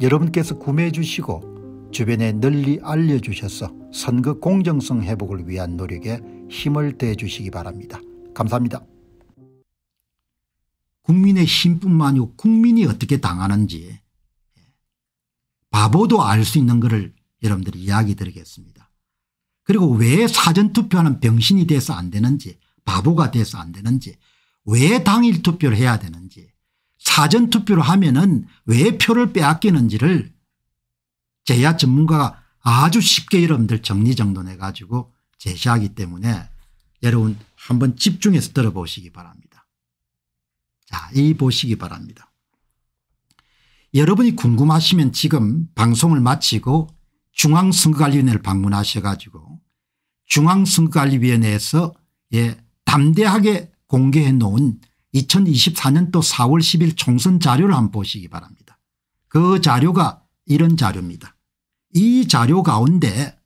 여러분께서 구매해 주시고 주변에 널리 알려주셔서 선거 공정성 회복을 위한 노력에 힘을 대해 주시기 바랍니다. 감사합니다. 국민의 힘뿐만 아니고 국민이 어떻게 당하는지 바보도 알 수 있는 것을 여러분들이 이야기 드리겠습니다. 그리고 왜 사전투표는 병신이 돼서 안 되는지 바보가 돼서 안 되는지 왜 당일 투표를 해야 되는지 사전투표로 하면은 왜 표를 빼앗기는지를 제야 전문가가 아주 쉽게 여러분들 정리정돈해 가지고 제시하기 때문에 여러분 한번 집중해서 들어보시기 바랍니다. 자, 이 보시기 바랍니다. 여러분이 궁금하시면 지금 방송을 마치고 중앙선거관리위원회를 방문하셔 가지고 중앙선거관리위원회에서 예, 담대하게 공개해 놓은 2024년도 4월 10일 총선 자료를 한번 보시기 바랍니다. 그 자료가 이런 자료입니다. 이 자료 가운데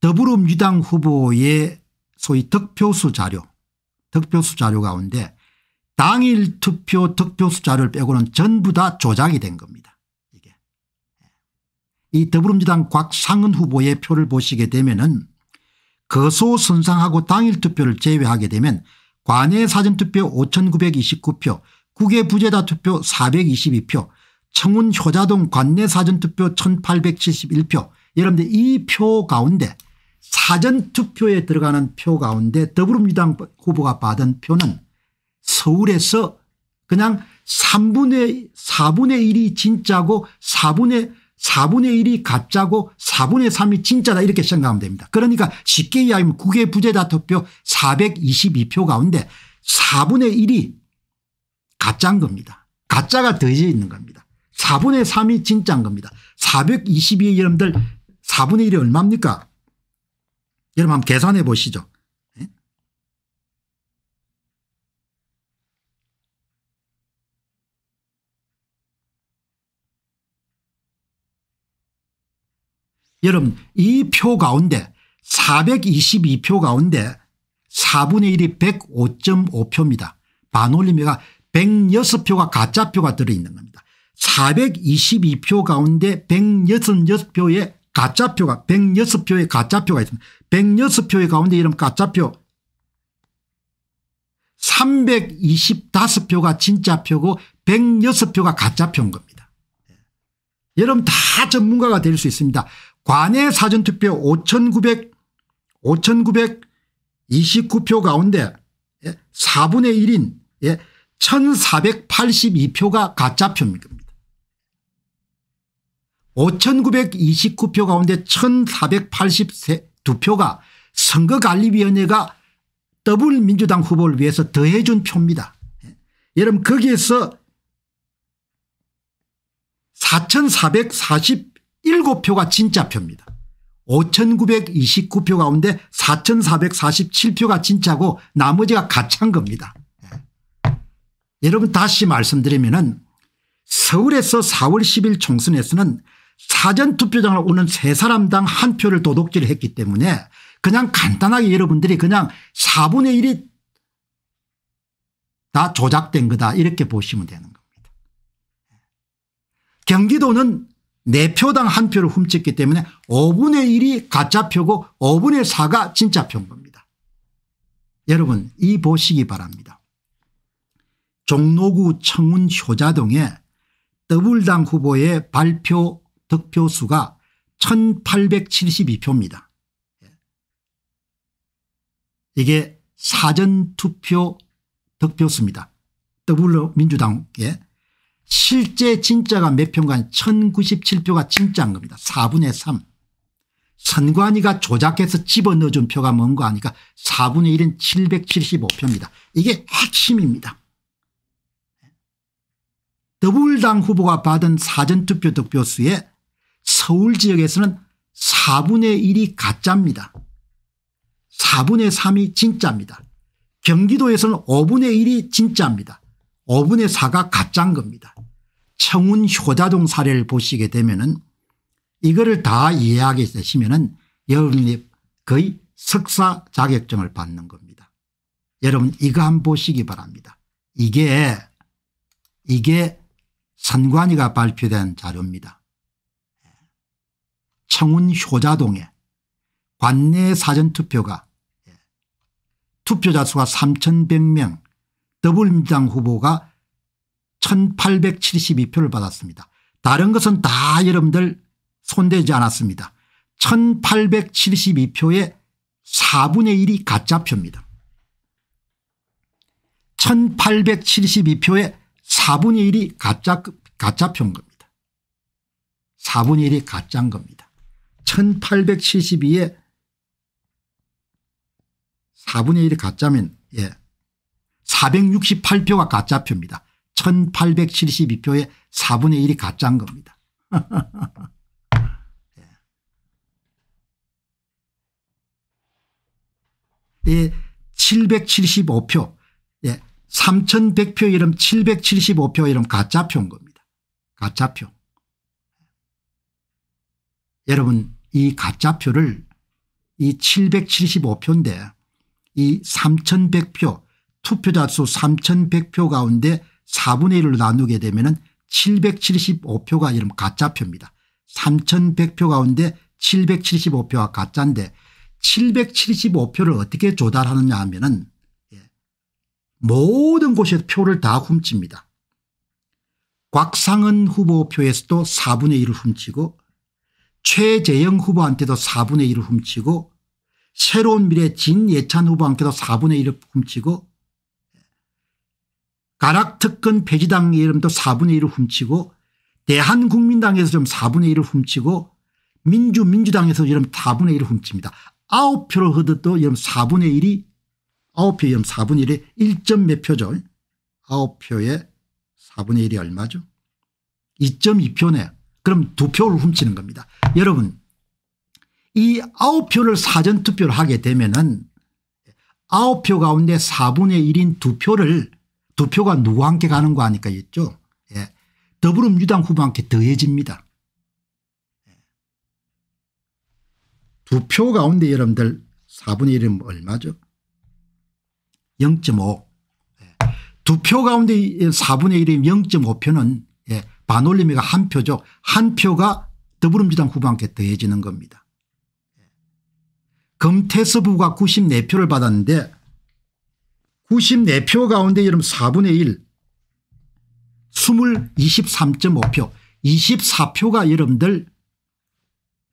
더불어민주당 후보의 소위 득표수 자료 득표수 자료 가운데 당일 투표 득표수 자료를 빼고는 전부 다 조작이 된 겁니다. 이게. 이 더불어민주당 곽상은 후보의 표를 보시게 되면은 거소선상하고 당일 투표를 제외하게 되면 관외 사전투표 5929표 국외 부재자 투표 422표 청운 효자동 관내 사전투표 1871표 여러분들 이 표 가운데 사전투표에 들어가는 표 가운데 더불어민주당 후보가 받은 표는 서울에서 그냥 3분의 4분의 1이 진짜고 4분의 4분의 1이 가짜고 4분의 3이 진짜다 이렇게 생각하면 됩니다. 그러니까 쉽게 이야기하면 국외 부재자 투표 422표 가운데 4분의 1이 가짜인 겁니다. 가짜가 더해져 있는 겁니다. 4분의 3이 진짜인 겁니다. 422의 여러분들 4분의 1이 얼마입니까? 여러분 한번 계산해 보시죠. 여러분 이 표 가운데 422표 가운데 4분의 1이 105.5표입니다. 반올림회가 106표가 가짜표가 들어있는 겁니다. 422표 가운데 166표의 가짜표가 106표의 가짜표가 있습니다. 106표의 가운데 이런 가짜표 325표가 진짜표고 106표가 가짜표인 겁니다. 여러분 다 전문가가 될 수 있습니다. 관외 사전투표 5,900, 5,929표 가운데 4분의 예, 1인 1,482표가 예, 가짜표입니다. 5,929표 가운데 1,482표가 선거관리위원회가 더불민주당 후보를 위해서 더해준 표입니다. 예, 여러분 거기에서 4,447표가 진짜 표입니다. 5,929표 가운데 4,447표가 진짜고 나머지가 가짜인 겁니다. 예. 여러분 다시 말씀드리면은 서울에서 4월 10일 총선에서는 사전투표장을 오는 세 사람당 한 표를 도둑질했기 을 때문에 그냥 간단하게 여러분들이 그냥 4분의 1이 다 조작된 거다 이렇게 보시면 되는 거예요. 경기도는 4표당 한 표를 훔쳤기 때문에 5분의 1이 가짜 표고 5분의 4가 진짜 표인 겁니다. 여러분 이 보시기 바랍니다. 종로구 청운 효자동에 더블당 후보의 발표 득표수가 1872표입니다. 이게 사전투표 득표수입니다. 더블로민주당의 실제 진짜가 몇 표인가 1097표가 진짜인 겁니다. 4분의 3. 선관위가 조작해서 집어넣어준 표가 뭔 거 아니까 4분의 1은 775표입니다. 이게 핵심입니다. 더불당 후보가 받은 사전투표 득표수에 서울 지역에서는 4분의 1이 가짜입니다. 4분의 3이 진짜입니다. 경기도에서는 5분의 1이 진짜입니다. 5분의 4가 가짜인 겁니다. 청운 효자동 사례를 보시게 되면 은 이거를 다 이해하게 되시면 은 여러분이 거의 석사 자격증을 받는 겁니다. 여러분 이거 한번 보시기 바랍니다. 이게 이게 선관위가 발표된 자료입니다. 청운 효자동에 관내 사전투표가 예, 투표자 수가 3,100명 더불어민주당 후보가 1872표를 받았습니다. 다른 것은 다 여러분들 손대지 않았습니다. 1872표의 4분의 1이 가짜표입니다. 1872표의 4분의 1이 가짜, 가짜표인 겁니다. 4분의 1이 가짜인 겁니다. 1872의 4분의 1이 가짜면 예 468표가 가짜표입니다. 1872표의 4분의 1이 가짜인 겁니다. 예, 775표 예, 3100표 예, 이름 775표 이름 가짜표인 겁니다. 가짜표. 여러분 이 가짜표를 이 775표인데 이 3100표 투표자 수 3100표 가운데 4분의 1을 나누게 되면 775표가 이름 가짜표입니다. 3100표 가운데 775표가 가짜인데 775표를 어떻게 조달하느냐 하면 은 예, 모든 곳에서 표를 다 훔칩니다. 곽상은 후보 표에서도 4분의 1을 훔치고 최재영 후보한테도 4분의 1을 훔치고 새로운 미래 진예찬 후보한테도 4분의 1을 훔치고 가락특근배지당 이름도 4분의 1을 훔치고 대한국민당에서 좀 4분의 1을 훔치고 민주민주당에서 이름 4분의 1을 훔칩니다. 9표를 얻어도 이름 4분의 1이 9표 이름 4분의 1에 1점 몇 표죠. 9표에 4분의 1이 얼마죠? 2.2표네. 그럼 2표를 훔치는 겁니다. 여러분 이 9표를 사전투표를 하게 되면 은 9표 가운데 4분의 1인 2표를 두 표가 누구와 함께 가는 거 아니까 있죠. 예. 더불어민주당 후보와 함께 더해집니다. 예. 표 가운데 여러분들 4분의 1이 얼마죠? 0.5. 예. 두표 가운데 4분의 1이 0.5표는 예. 반올림이가 한 표죠. 한 표가 더불어민주당 후보와 함께 더해지는 겁니다. 예. 검태섭 후보가 94표를 받았는데 94표 가운데 여러분 4분의 1 2 3 5표 24표가 여러분들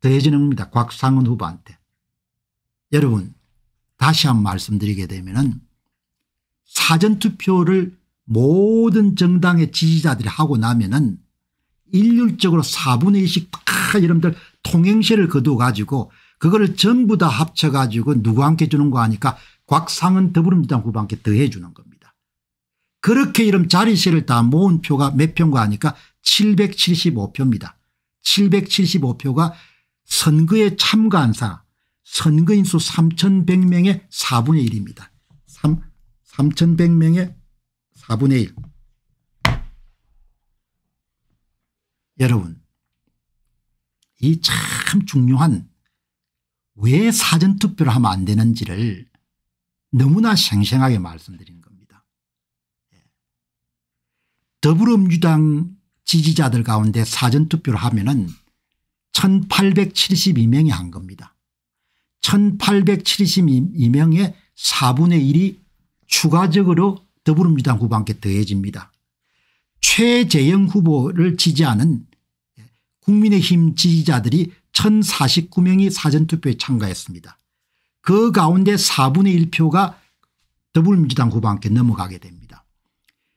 더해지는 겁니다. 곽상은 후보한테. 여러분 다시 한 번 말씀드리게 되면 은 사전투표를 모든 정당의 지지자들이 하고 나면 은 일률적으로 4분의 1씩 다 여러분들 통행시를거둬 가지고 그거를 전부 다 합쳐가지고 누구한테 주는 거 하니까 곽상은 더불어민주당 후보한테 더해주는 겁니다. 그렇게 이름 자리세를 다 모은 표가 몇 표인가 하니까 775표입니다. 775표가 선거에 참가한 사람 선거인 수 3,100명의 4분의 1입니다. 3, 3,100명의 4분의 1. 여러분 이 참 중요한 왜 사전투표를 하면 안 되는지를 너무나 생생하게 말씀드리는 겁니다. 예. 더불어민주당 지지자들 가운데 사전투표를 하면 은 1872명이 한 겁니다. 1872명의 4분의 1이 추가적으로 더불어민주당 후보한테 더해집니다. 최재형 후보를 지지하는 국민의힘 지지자들이 1049명이 사전투표에 참가했습니다. 그 가운데 4분의 1표가 더불어민주당 후보한테 넘어가게 됩니다.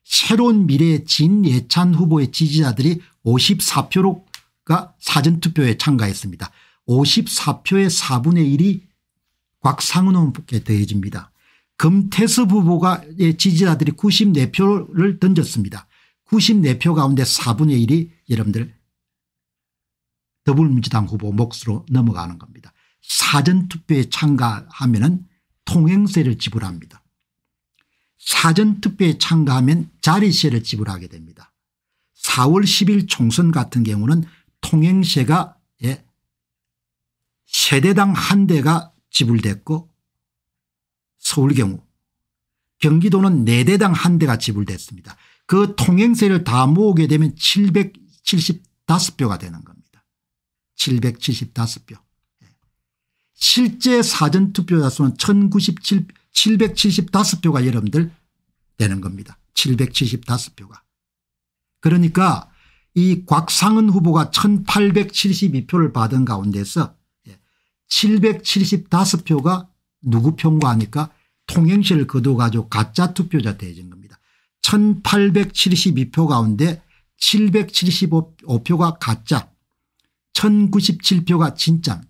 새로운 미래의 진 예찬 후보의 지지자들이 5 4표가 사전투표에 참가했습니다. 54표의 4분의 1이 곽상은 후보께 더해집니다. 금태섭 후보의 지지자들이 94표를 던졌습니다. 94표 가운데 4분의 1이 여러분들 더불어민주당 후보 몫으로 넘어가는 겁니다. 사전투표에 참가하면 통행세를 지불합니다. 사전투표에 참가하면 자리세를 지불하게 됩니다. 4월 10일 총선 같은 경우는 통행세가 예, 세대당 한 대가 지불됐고 서울 경우 경기도는 네대당한 대가 지불됐습니다. 그 통행세를 다 모으게 되면 775표가 되는 겁니다. 775표. 실제 사전투표자 수는 1097, 775표가 여러분들 되는 겁니다. 775표가. 그러니까 이 곽상은 후보가 1872표를 받은 가운데서 775표가 예, 누구 편가 하니까 통행시를 거둬 가지고 가짜 투표자 대진 겁니다. 1872표 가운데 775표가 가짜 1097표가 진짜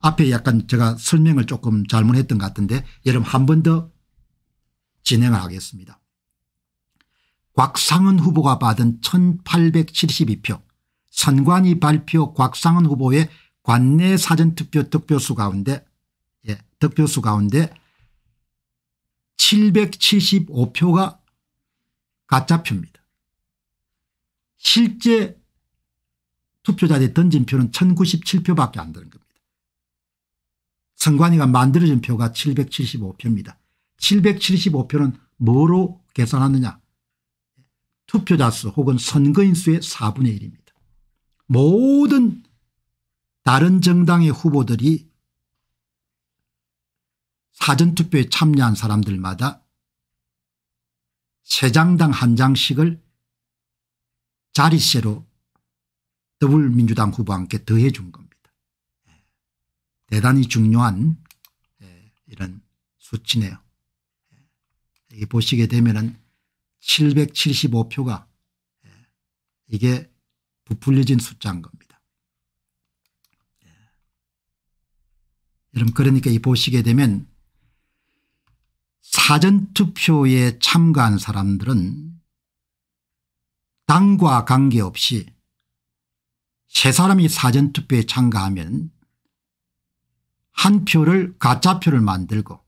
앞에 약간 제가 설명을 조금 잘못했던 것 같은데 여러분 한 번 더 진행을 하겠습니다. 곽상은 후보가 받은 1872표 선관위 발표 곽상은 후보의 관내 사전투표 득표수 가운데 예, 득표수 가운데 775표가 가짜표입니다. 실제 투표자들이 던진 표는 1097표밖에 안 되는 겁니다. 선관위가 만들어진 표가 775표입니다. 775표는 뭐로 계산하느냐 투표자 수 혹은 선거인 수의 4분의 1입니다. 모든 다른 정당의 후보들이 사전투표에 참여한 사람들마다 세 장당 한 장씩을 자리세로 더불민주당 후보와 함께 더해 준 겁니다. 대단히 중요한 예, 이런 수치네요. 여기 예, 보시게 되면은 775표가 예, 이게 부풀려진 숫자인 겁니다. 여러분 그러니까 이 보시게 되면 사전투표에 참가한 사람들은 당과 관계없이 세 사람이 사전투표에 참가하면 한 표를 가짜표를 만들고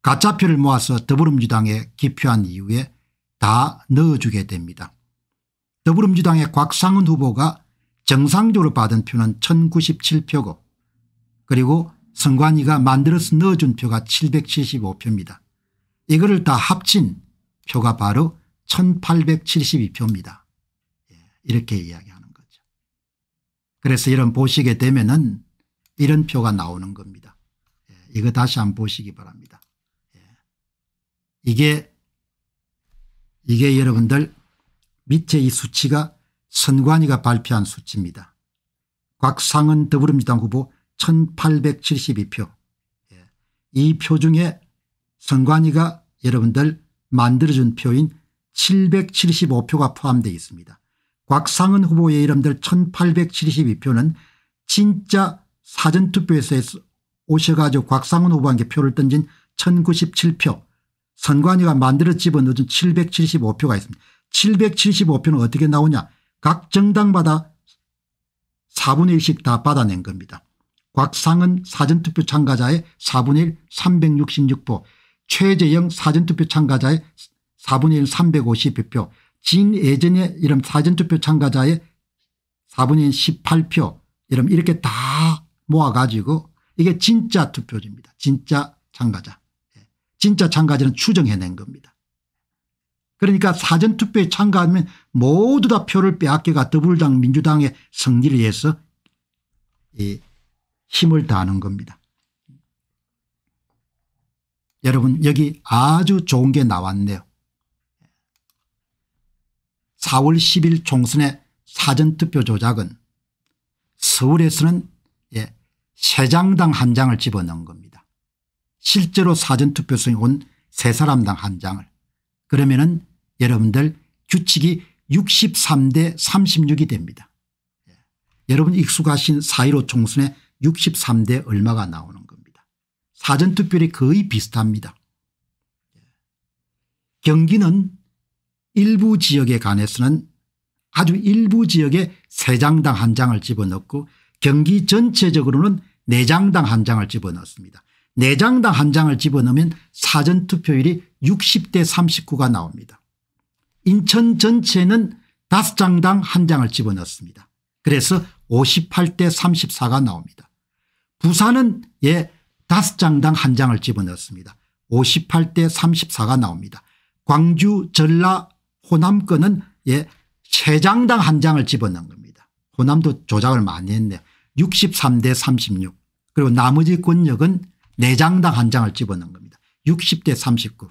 가짜표를 모아서 더불어민주당에 기표한 이후에 다 넣어주게 됩니다. 더불어민주당의 곽상은 후보가 정상적으로 받은 표는 1097표고 그리고 선관위가 만들어서 넣어준 표가 775표입니다. 이거를 다 합친 표가 바로 1872표입니다. 예, 이렇게 이야기하는 거 그래서 이런 보시게 되면은 이런 표가 나오는 겁니다. 예, 이거 다시 한 번 보시기 바랍니다. 예. 이게 이게 여러분들 밑에 이 수치가 선관위가 발표한 수치입니다. 곽상은 더불어민주당 후보 1872표 예. 이표 중에 선관위가 여러분들 만들어준 표인 775표가 포함되어 있습니다. 곽상은 후보의 이름들 1872표는 진짜 사전투표에서 오셔가지고 곽상훈 후보한테 표를 던진 1097표 선관위가 만들어 집어넣은 775표가 있습니다. 775표는 어떻게 나오냐 각 정당마다 4분의 1씩 다 받아낸 겁니다. 곽상은 사전투표 참가자의 4분의 1 366표 최재영 사전투표 참가자의 4분의 1 352표 진예전의 이름 사전투표 참가자의 4분의 1 18표 이름 이렇게 다 모아가지고 이게 진짜 투표지입니다. 진짜 참가자. 예. 진짜 참가자는 추정해낸 겁니다. 그러니까 사전투표에 참가하면 모두 다 표를 빼앗겨가 더불당 민주당의 승리를 위해서 이 힘을 다하는 겁니다. 여러분 여기 아주 좋은 게 나왔네요. 4월 10일 총선의 사전투표 조작은 서울에서는 예, 세 장당 한 장을 집어넣은 겁니다. 실제로 사전투표성이 온 세 사람당 한 장을 그러면 은 여러분들 규칙이 63대 36이 됩니다. 예. 여러분 익숙하신 4.15 총선에 63대 얼마가 나오는 겁니다. 사전투표율이 거의 비슷합니다. 예. 경기는 일부 지역에 관해서는 아주 일부 지역에 세장당한 장을 집어넣고 경기 전체적으로는 4장당 한 장을 집어넣습니다. 4장당 한 장을 집어넣으면 사전투표율이 60대 39가 나옵니다. 인천 전체는 5장당 한 장을 집어넣습니다. 그래서 58대 34가 나옵니다. 부산은 예 5장당 한 장을 집어넣습니다. 58대 34가 나옵니다. 광주 전라 호남권은 예 3장당 한 장을 집어넣은 겁니다. 호남도 조작을 많이 했네요. 63대 36. 그리고 나머지 권력은 내장당 한 장을 집어넣은 겁니다. 60대 39.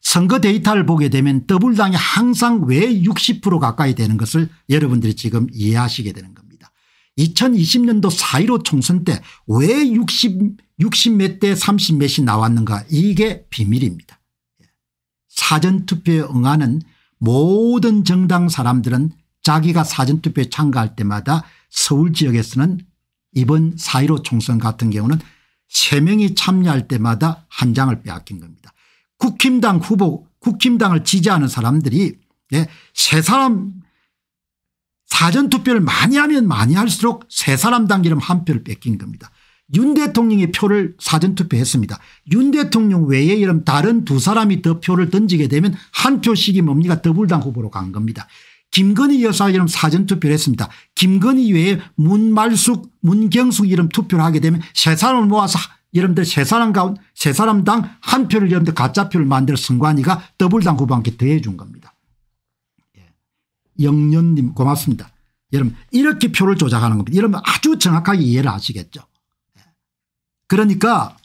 선거 데이터를 보게 되면 더블당이 항상 왜 60% 가까이 되는 것을 여러분들이 지금 이해하시게 되는 겁니다. 2020년도 4.15 총선 때 왜 60, 60 몇 대 30몇이 나왔는가 이게 비밀입니다. 사전투표에 응하는 모든 정당 사람들은 자기가 사전투표에 참가할 때마다 서울 지역에서는 이번 4.15 총선 같은 경우는 3명이 참여할 때마다 한 장을 빼앗긴 겁니다. 국힘당 후보 국힘당을 지지하는 사람들이 예, 세 사람 사전투표를 많이 하면 많이 할수록 세 사람 당기름 한 표를 뺏긴 겁니다. 윤 대통령이 표를 사전투표했습니다. 윤 대통령 외에 이런 다른 두 사람이 더 표를 던지게 되면 한 표씩이 뭡니까 더불당 후보로 간 겁니다. 김건희 여사 이름 사전투표를 했습니다. 김건희 외에 문말숙 문경숙 이름 투표를 하게 되면 세 사람을 모아서 여러분들 세 사람 가운세 사람당 한 표를 여러분들 가짜표를 만들어 선관위가 더블당 후보한테 더해 준 겁니다. 예. 영년님 고맙습니다. 여러분 이렇게 표를 조작하는 겁니다. 여러분 아주 정확하게 이해를 하시겠죠. 예. 그러니까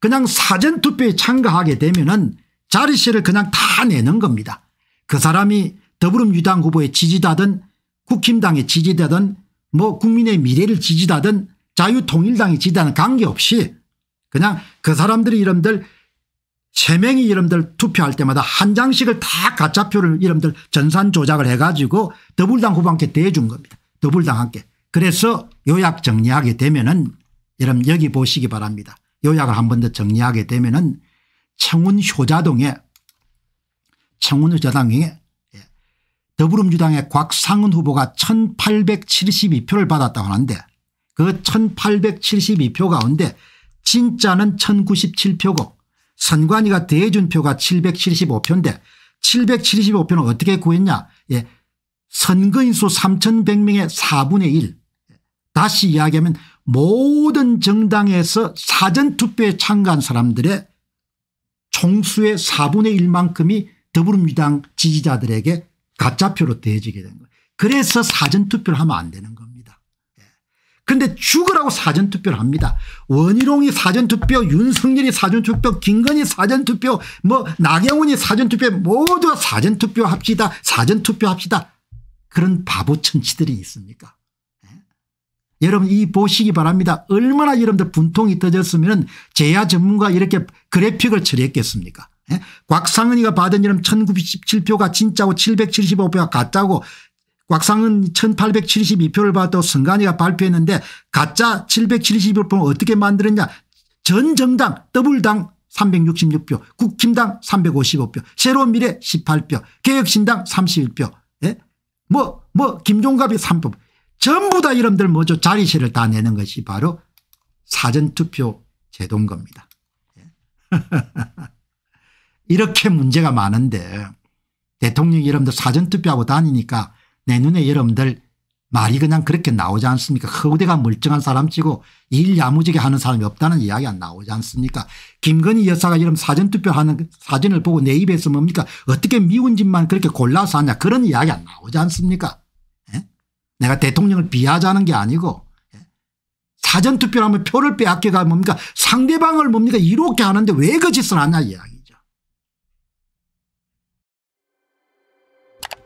그냥 사전투표에 참가하게 되면 은 자리세를 그냥 다 내는 겁니다. 그 사람이 더불어민주당 후보에 지지다든 국힘당에 지지다든 뭐 국민의 미래를 지지다든 자유통일당에 지지다는 관계없이 그냥 그 사람들이 이름들 세 명이 이름들 투표할 때마다 한 장씩을 다 가짜표를 이름들 전산 조작을 해가지고 더불당 후보 함께 대준 겁니다. 더불당 함께. 그래서 요약 정리하게 되면은 여러분 여기 보시기 바랍니다. 요약을 한 번 더 정리하게 되면은 청운 효자동에 청운 효자동에 더불어민주당의 곽상은 후보가 1872표를 받았다고 하는데 그 1872표 가운데 진짜는 1097표고 선관위가 대준 표가 775표인데 775표는 어떻게 구했냐 예. 선거인수 3100명의 4분의 1 다시 이야기하면 모든 정당에서 사전투표에 참가한 사람들의 총수의 4분의 1만큼이 더불어민주당 지지자들에게 가짜표로 대해지게 된 거예요. 그래서 사전투표를 하면 안 되는 겁니다. 그런데 예. 죽으라고 사전투표를 합니다. 원희룡이 사전투표 윤석열이 사전투표 김건희 사전투표 뭐 나경원이 사전투표 모두 사전투표 합시다 사전투표 합시다 그런 바보 천치들이 있습니까 예. 여러분 이 보시기 바랍니다. 얼마나 여러분들 분통이 터졌으면 제야 전문가 이렇게 그래픽을 처리했겠습니까 예? 곽상은이가 받은 이름 1917표가 진짜고 775표가 가짜고 곽상은 1872표를 받아 승관이가 발표했는데 가짜 771표는 어떻게 만들었냐 전 정당 더블당 366표 국힘당 355표 새로운 미래 18표 개혁신당 31표 예? 뭐, 뭐, 김종갑이 3법. 전부 다 이름들 뭐죠? 자리실을다 내는 것이 바로 사전투표 제도인 겁니다. 예? 이렇게 문제가 많은데 대통령이 여러분들 사전투표하고 다니니까 내 눈에 여러분들 말이 그냥 그렇게 나오지 않습니까 허우대가 멀쩡한 사람치고 일 야무지게 하는 사람이 없다는 이야기가 나오지 않습니까 김건희 여사가 여러분 사전투표하는 사진을 보고 내 입에서 뭡니까 어떻게 미운 집만 그렇게 골라서 하냐 그런 이야기가 나오지 않습니까 에? 예? 내가 대통령을 비하자는 게 아니고 예? 사전투표를 하면 표를 빼앗겨가 뭡니까 상대방을 뭡니까 이렇게 하는데 왜거 짓을 하냐 이야기